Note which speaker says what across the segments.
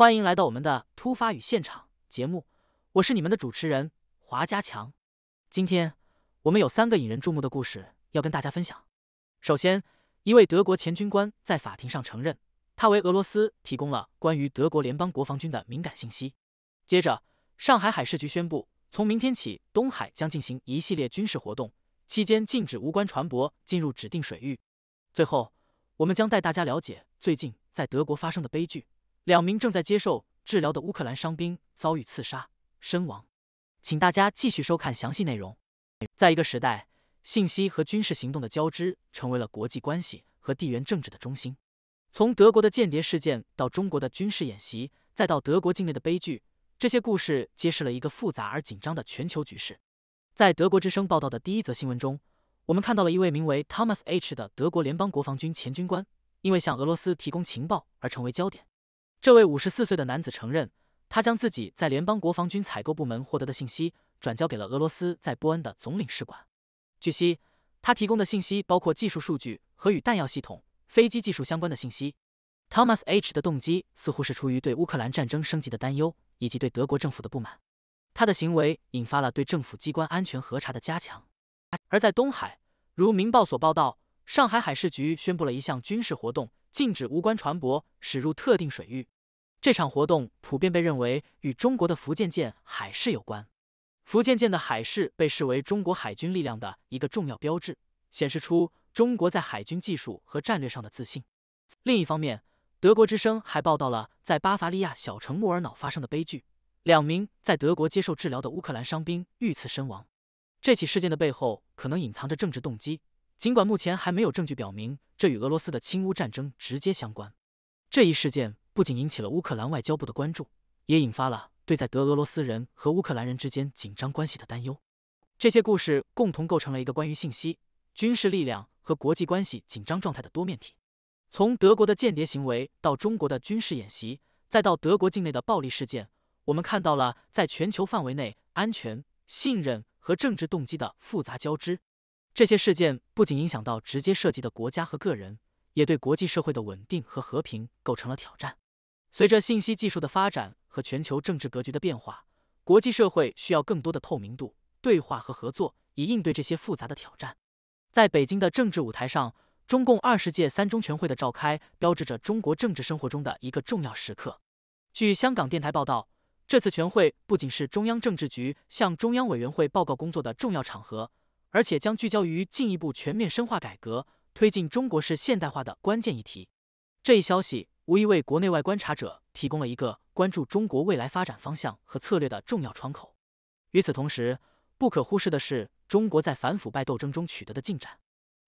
Speaker 1: 欢迎来到我们的突发与现场节目，我是你们的主持人华家强。今天我们有三个引人注目的故事要跟大家分享。首先，一位德国前军官在法庭上承认，他为俄罗斯提供了关于德国联邦国防军的敏感信息。接着，上海海事局宣布，从明天起，东海将进行一系列军事活动，期间禁止无关船舶进入指定水域。最后，我们将带大家了解最近在德国发生的悲剧。两名正在接受治疗的乌克兰伤兵遭遇刺杀身亡，请大家继续收看详细内容。在一个时代，信息和军事行动的交织成为了国际关系和地缘政治的中心。从德国的间谍事件到中国的军事演习，再到德国境内的悲剧，这些故事揭示了一个复杂而紧张的全球局势。在德国之声报道的第一则新闻中，我们看到了一位名为 Thomas H 的德国联邦国防军前军官，因为向俄罗斯提供情报而成为焦点。这位五十四岁的男子承认，他将自己在联邦国防军采购部门获得的信息转交给了俄罗斯在波恩的总领事馆。据悉，他提供的信息包括技术数据和与弹药系统、飞机技术相关的信息。Thomas H. 的动机似乎是出于对乌克兰战争升级的担忧以及对德国政府的不满。他的行为引发了对政府机关安全核查的加强。而在东海，如《明报》所报道。上海海事局宣布了一项军事活动，禁止无关船舶驶入特定水域。这场活动普遍被认为与中国的福建舰海事有关。福建舰的海事被视为中国海军力量的一个重要标志，显示出中国在海军技术和战略上的自信。另一方面，德国之声还报道了在巴伐利亚小城莫尔瑙发生的悲剧：两名在德国接受治疗的乌克兰伤兵遇刺身亡。这起事件的背后可能隐藏着政治动机。尽管目前还没有证据表明这与俄罗斯的亲乌战争直接相关，这一事件不仅引起了乌克兰外交部的关注，也引发了对在德俄罗斯人和乌克兰人之间紧张关系的担忧。这些故事共同构成了一个关于信息、军事力量和国际关系紧张状态的多面体。从德国的间谍行为到中国的军事演习，再到德国境内的暴力事件，我们看到了在全球范围内安全、信任和政治动机的复杂交织。这些事件不仅影响到直接涉及的国家和个人，也对国际社会的稳定和和平构成了挑战。随着信息技术的发展和全球政治格局的变化，国际社会需要更多的透明度、对话和合作，以应对这些复杂的挑战。在北京的政治舞台上，中共二十届三中全会的召开标志着中国政治生活中的一个重要时刻。据香港电台报道，这次全会不仅是中央政治局向中央委员会报告工作的重要场合。而且将聚焦于进一步全面深化改革、推进中国式现代化的关键议题。这一消息无疑为国内外观察者提供了一个关注中国未来发展方向和策略的重要窗口。与此同时，不可忽视的是中国在反腐败斗争中取得的进展。《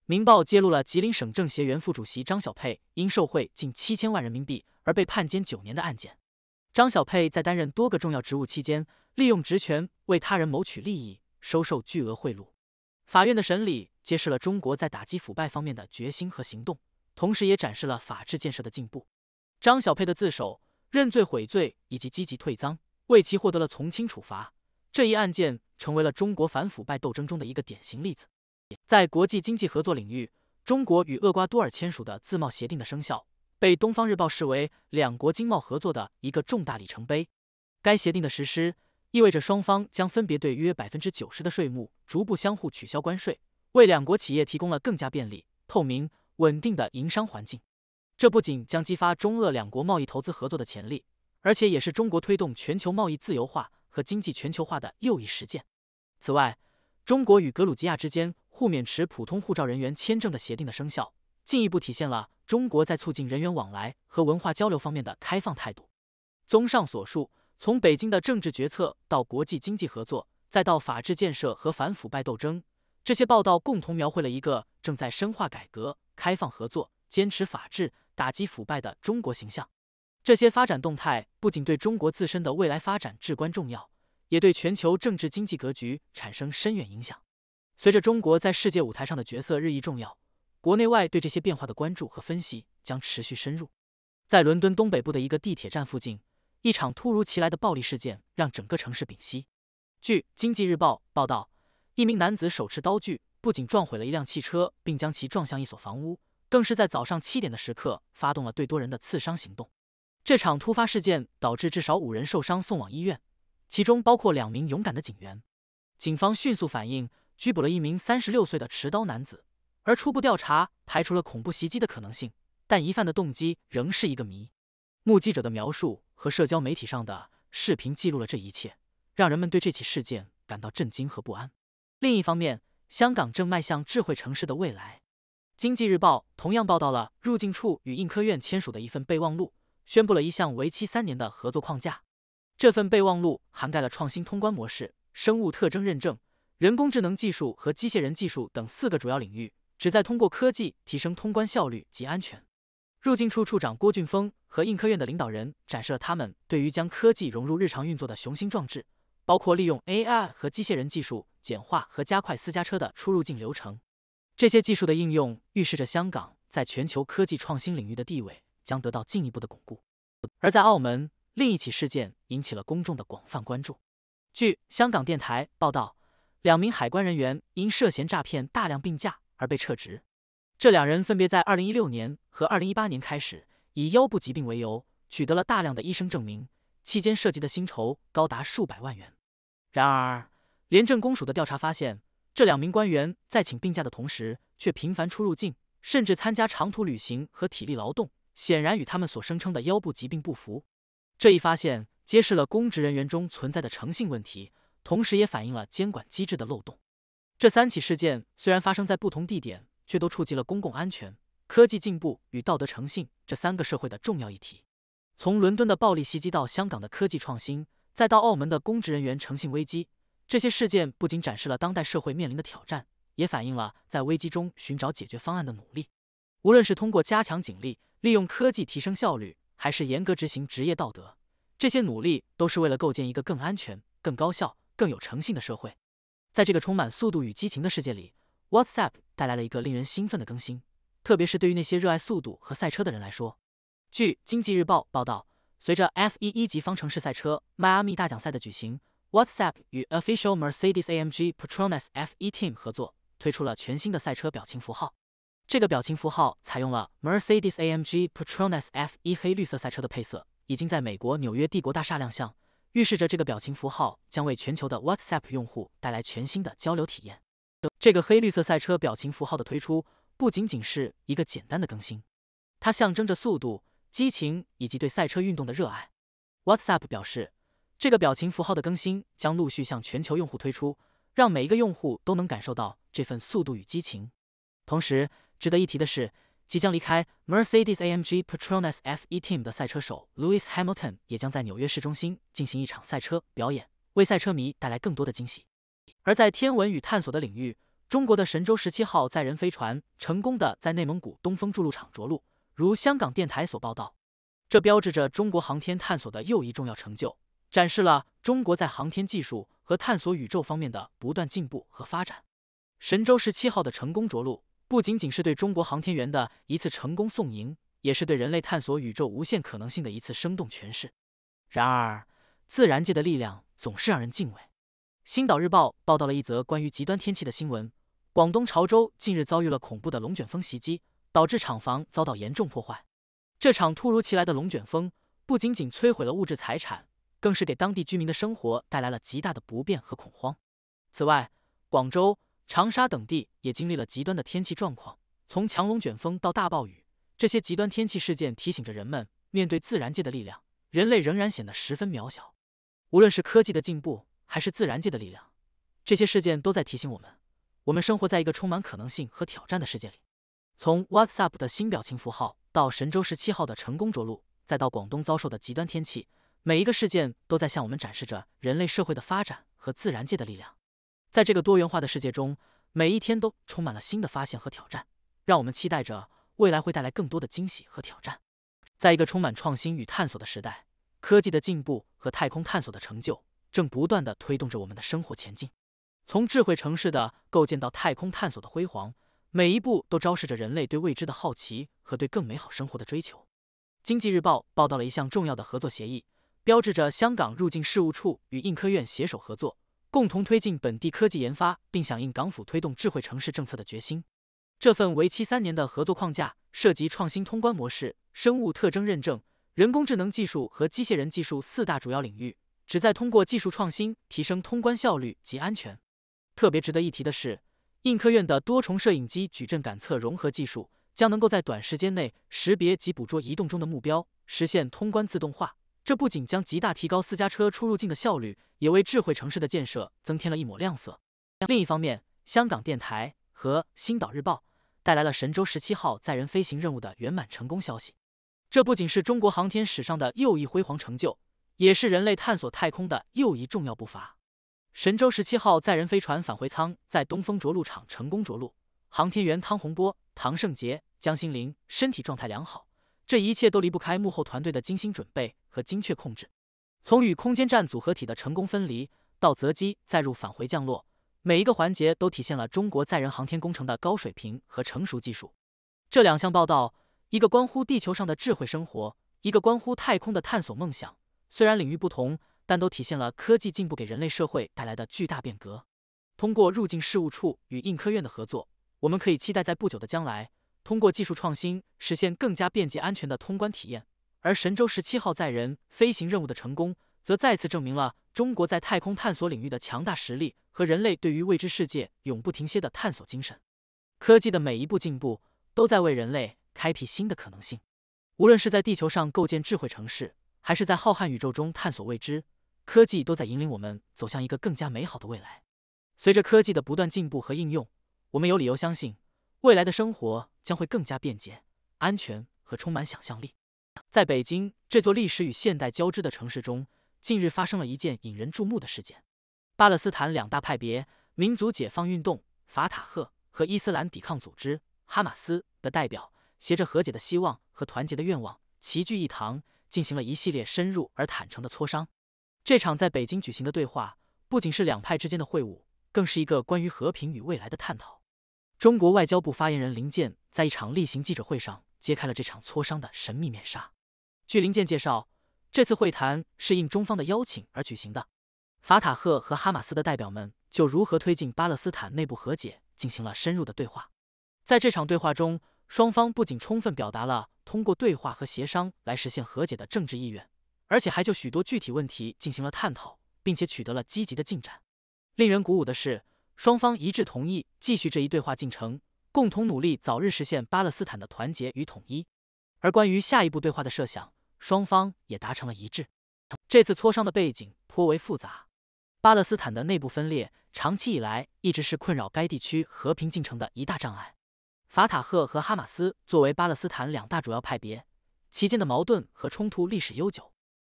Speaker 1: 民报》揭露了吉林省政协原副主席张小佩因受贿近七千万人民币而被判监九年的案件。张小佩在担任多个重要职务期间，利用职权为他人谋取利益，收受巨额贿赂。法院的审理揭示了中国在打击腐败方面的决心和行动，同时也展示了法治建设的进步。张小佩的自首、认罪、悔罪以及积极退赃，为其获得了从轻处罚。这一案件成为了中国反腐败斗争中的一个典型例子。在国际经济合作领域，中国与厄瓜多尔签署的自贸协定的生效，被《东方日报》视为两国经贸合作的一个重大里程碑。该协定的实施。意味着双方将分别对约百分之九十的税目逐步相互取消关税，为两国企业提供了更加便利、透明、稳定的营商环境。这不仅将激发中俄两国贸易投资合作的潜力，而且也是中国推动全球贸易自由化和经济全球化的又一实践。此外，中国与格鲁吉亚之间互免持普通护照人员签证的协定的生效，进一步体现了中国在促进人员往来和文化交流方面的开放态度。综上所述。从北京的政治决策到国际经济合作，再到法治建设和反腐败斗争，这些报道共同描绘了一个正在深化改革、开放合作、坚持法治、打击腐败的中国形象。这些发展动态不仅对中国自身的未来发展至关重要，也对全球政治经济格局产生深远影响。随着中国在世界舞台上的角色日益重要，国内外对这些变化的关注和分析将持续深入。在伦敦东北部的一个地铁站附近。一场突如其来的暴力事件让整个城市屏息。据《经济日报》报道，一名男子手持刀具，不仅撞毁了一辆汽车，并将其撞向一所房屋，更是在早上七点的时刻发动了对多人的刺伤行动。这场突发事件导致至少五人受伤，送往医院，其中包括两名勇敢的警员。警方迅速反应，拘捕了一名三十六岁的持刀男子，而初步调查排除了恐怖袭击的可能性，但疑犯的动机仍是一个谜。目击者的描述和社交媒体上的视频记录了这一切，让人们对这起事件感到震惊和不安。另一方面，香港正迈向智慧城市的未来。经济日报同样报道了入境处与印科院签署的一份备忘录，宣布了一项为期三年的合作框架。这份备忘录涵盖了创新通关模式、生物特征认证、人工智能技术和机械人技术等四个主要领域，旨在通过科技提升通关效率及安全。入境处处长郭俊峰和应科院的领导人展示了他们对于将科技融入日常运作的雄心壮志，包括利用 AI 和机械人技术简化和加快私家车的出入境流程。这些技术的应用预示着香港在全球科技创新领域的地位将得到进一步的巩固。而在澳门，另一起事件引起了公众的广泛关注。据香港电台报道，两名海关人员因涉嫌诈骗大量病假而被撤职。这两人分别在二零一六年和二零一八年开始，以腰部疾病为由，取得了大量的医生证明，期间涉及的薪酬高达数百万元。然而，廉政公署的调查发现，这两名官员在请病假的同时，却频繁出入境，甚至参加长途旅行和体力劳动，显然与他们所声称的腰部疾病不符。这一发现揭示了公职人员中存在的诚信问题，同时也反映了监管机制的漏洞。这三起事件虽然发生在不同地点。却都触及了公共安全、科技进步与道德诚信这三个社会的重要议题。从伦敦的暴力袭击到香港的科技创新，再到澳门的公职人员诚信危机，这些事件不仅展示了当代社会面临的挑战，也反映了在危机中寻找解决方案的努力。无论是通过加强警力、利用科技提升效率，还是严格执行职业道德，这些努力都是为了构建一个更安全、更高效、更有诚信的社会。在这个充满速度与激情的世界里，WhatsApp 带来了一个令人兴奋的更新，特别是对于那些热爱速度和赛车的人来说。据《经济日报》报道，随着 F1 一级方程式赛车迈阿密大奖赛的举行，WhatsApp 与 Official Mercedes AMG Petronas F1 Team 合作，推出了全新的赛车表情符号。这个表情符号采用了 Mercedes AMG Petronas F1 黑绿色赛车的配色，已经在美国纽约帝国大厦亮相，预示着这个表情符号将为全球的 WhatsApp 用户带来全新的交流体验。这个黑绿色赛车表情符号的推出，不仅仅是一个简单的更新，它象征着速度、激情以及对赛车运动的热爱。WhatsApp 表示，这个表情符号的更新将陆续向全球用户推出，让每一个用户都能感受到这份速度与激情。同时，值得一提的是，即将离开 Mercedes AMG Petronas F1 Team 的赛车手 Lewis Hamilton 也将在纽约市中心进行一场赛车表演，为赛车迷带来更多的惊喜。而在天文与探索的领域，中国的神舟十七号载人飞船成功的在内蒙古东风铸路场着陆。如香港电台所报道，这标志着中国航天探索的又一重要成就，展示了中国在航天技术和探索宇宙方面的不断进步和发展。神舟十七号的成功着陆，不仅仅是对中国航天员的一次成功送迎，也是对人类探索宇宙无限可能性的一次生动诠释。然而，自然界的力量总是让人敬畏。《星岛日报》报道了一则关于极端天气的新闻。广东潮州近日遭遇了恐怖的龙卷风袭击，导致厂房遭到严重破坏。这场突如其来的龙卷风不仅仅摧毁了物质财产，更是给当地居民的生活带来了极大的不便和恐慌。此外，广州、长沙等地也经历了极端的天气状况，从强龙卷风到大暴雨，这些极端天气事件提醒着人们，面对自然界的力量，人类仍然显得十分渺小。无论是科技的进步，还是自然界的力量，这些事件都在提醒我们，我们生活在一个充满可能性和挑战的世界里。从 WhatsApp 的新表情符号到神舟十七号的成功着陆，再到广东遭受的极端天气，每一个事件都在向我们展示着人类社会的发展和自然界的力量。在这个多元化的世界中，每一天都充满了新的发现和挑战，让我们期待着未来会带来更多的惊喜和挑战。在一个充满创新与探索的时代，科技的进步和太空探索的成就。正不断的推动着我们的生活前进，从智慧城市的构建到太空探索的辉煌，每一步都昭示着人类对未知的好奇和对更美好生活的追求。经济日报报道了一项重要的合作协议，标志着香港入境事务处与印科院携手合作，共同推进本地科技研发，并响应港府推动智慧城市政策的决心。这份为期三年的合作框架涉及创新通关模式、生物特征认证、人工智能技术和机械人技术四大主要领域。旨在通过技术创新提升通关效率及安全。特别值得一提的是，印科院的多重摄影机矩阵感测融合技术将能够在短时间内识别及捕捉移动中的目标，实现通关自动化。这不仅将极大提高私家车出入境的效率，也为智慧城市的建设增添了一抹亮色。另一方面，香港电台和《星岛日报》带来了神舟十七号载人飞行任务的圆满成功消息。这不仅是中国航天史上的又一辉煌成就。也是人类探索太空的又一重要步伐。神舟十七号载人飞船返回舱在东风着陆场成功着陆，航天员汤洪波、唐胜杰、江心凌身体状态良好。这一切都离不开幕后团队的精心准备和精确控制。从与空间站组合体的成功分离，到择机载入返回降落，每一个环节都体现了中国载人航天工程的高水平和成熟技术。这两项报道，一个关乎地球上的智慧生活，一个关乎太空的探索梦想。虽然领域不同，但都体现了科技进步给人类社会带来的巨大变革。通过入境事务处与印科院的合作，我们可以期待在不久的将来，通过技术创新实现更加便捷、安全的通关体验。而神舟十七号载人飞行任务的成功，则再次证明了中国在太空探索领域的强大实力和人类对于未知世界永不停歇的探索精神。科技的每一步进步，都在为人类开辟新的可能性。无论是在地球上构建智慧城市，还是在浩瀚宇宙中探索未知，科技都在引领我们走向一个更加美好的未来。随着科技的不断进步和应用，我们有理由相信，未来的生活将会更加便捷、安全和充满想象力。在北京这座历史与现代交织的城市中，近日发生了一件引人注目的事件：巴勒斯坦两大派别——民族解放运动法塔赫和伊斯兰抵抗组织哈马斯的代表，携着和解的希望和团结的愿望，齐聚一堂。进行了一系列深入而坦诚的磋商。这场在北京举行的对话，不仅是两派之间的会晤，更是一个关于和平与未来的探讨。中国外交部发言人林健在一场例行记者会上揭开了这场磋商的神秘面纱。据林健介绍，这次会谈是应中方的邀请而举行的。法塔赫和哈马斯的代表们就如何推进巴勒斯坦内部和解进行了深入的对话。在这场对话中，双方不仅充分表达了。通过对话和协商来实现和解的政治意愿，而且还就许多具体问题进行了探讨，并且取得了积极的进展。令人鼓舞的是，双方一致同意继续这一对话进程，共同努力早日实现巴勒斯坦的团结与统一。而关于下一步对话的设想，双方也达成了一致。这次磋商的背景颇为复杂，巴勒斯坦的内部分裂长期以来一直是困扰该地区和平进程的一大障碍。法塔赫和哈马斯作为巴勒斯坦两大主要派别，其间的矛盾和冲突历史悠久。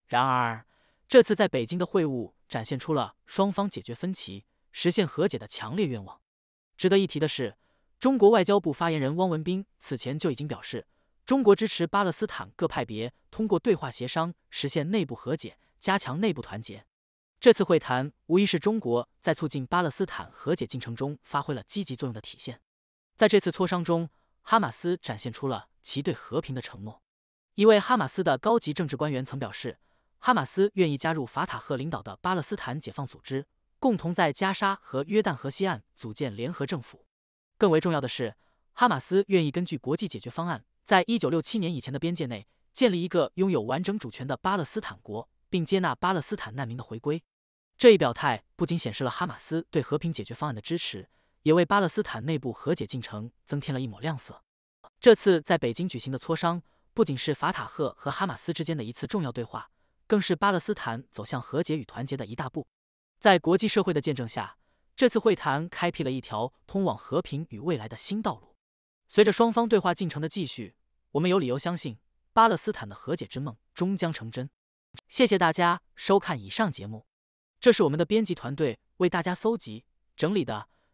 Speaker 1: 然而，这次在北京的会晤展现出了双方解决分歧、实现和解的强烈愿望。值得一提的是，中国外交部发言人汪文斌此前就已经表示，中国支持巴勒斯坦各派别通过对话协商实现内部和解，加强内部团结。这次会谈无疑是中国在促进巴勒斯坦和解进程中发挥了积极作用的体现。在这次磋商中，哈马斯展现出了其对和平的承诺。一位哈马斯的高级政治官员曾表示，哈马斯愿意加入法塔赫领导的巴勒斯坦解放组织，共同在加沙和约旦河西岸组建联合政府。更为重要的是，哈马斯愿意根据国际解决方案，在一九六七年以前的边界内建立一个拥有完整主权的巴勒斯坦国，并接纳巴勒斯坦难民的回归。这一表态不仅显示了哈马斯对和平解决方案的支持。也为巴勒斯坦内部和解进程增添了一抹亮色。这次在北京举行的磋商，不仅是法塔赫和哈马斯之间的一次重要对话，更是巴勒斯坦走向和解与团结的一大步。在国际社会的见证下，这次会谈开辟了一条通往和平与未来的新道路。随着双方对话进程的继续，我们有理由相信，巴勒斯坦的和解之梦终将成真。谢谢大家收看以上节目，这是我们的编辑团队为大家搜集整理的。